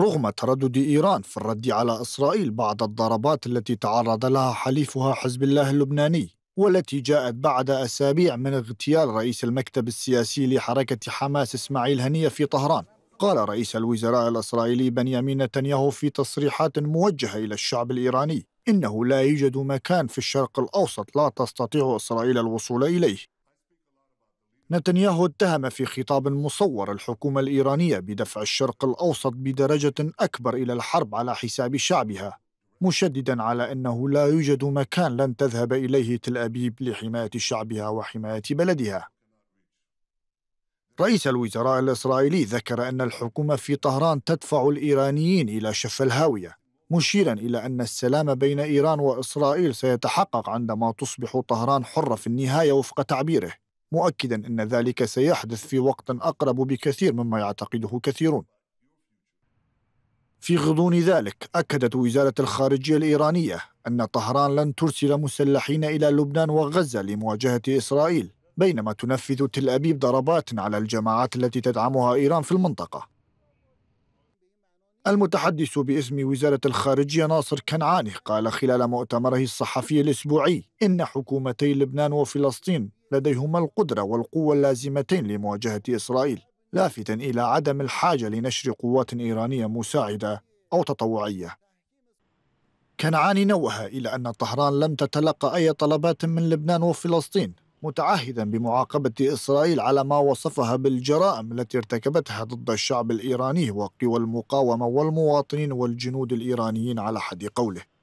رغم تردد إيران في الرد على إسرائيل بعد الضربات التي تعرض لها حليفها حزب الله اللبناني والتي جاءت بعد أسابيع من اغتيال رئيس المكتب السياسي لحركة حماس إسماعيل هنية في طهران قال رئيس الوزراء الإسرائيلي بنيامين نتنياهو في تصريحات موجهة إلى الشعب الإيراني إنه لا يوجد مكان في الشرق الأوسط لا تستطيع إسرائيل الوصول إليه نتنياهو اتهم في خطاب مصور الحكومة الإيرانية بدفع الشرق الأوسط بدرجة أكبر إلى الحرب على حساب شعبها مشددا على أنه لا يوجد مكان لن تذهب إليه تل أبيب لحماية شعبها وحماية بلدها رئيس الوزراء الإسرائيلي ذكر أن الحكومة في طهران تدفع الإيرانيين إلى شف الهاوية مشيرا إلى أن السلام بين إيران وإسرائيل سيتحقق عندما تصبح طهران حرة في النهاية وفق تعبيره مؤكدا ان ذلك سيحدث في وقت اقرب بكثير مما يعتقده كثيرون في غضون ذلك اكدت وزاره الخارجيه الايرانيه ان طهران لن ترسل مسلحين الى لبنان وغزه لمواجهه اسرائيل بينما تنفذ تل ابيب ضربات على الجماعات التي تدعمها ايران في المنطقه المتحدث باسم وزارة الخارجية ناصر كنعاني قال خلال مؤتمره الصحفي الأسبوعي إن حكومتي لبنان وفلسطين لديهما القدرة والقوة اللازمتين لمواجهة إسرائيل لافتا إلى عدم الحاجة لنشر قوات إيرانية مساعدة أو تطوعية كنعاني نوه إلى أن طهران لم تتلقى أي طلبات من لبنان وفلسطين متعهدا بمعاقبة إسرائيل على ما وصفها بالجرائم التي ارتكبتها ضد الشعب الإيراني وقوى المقاومة والمواطنين والجنود الإيرانيين على حد قوله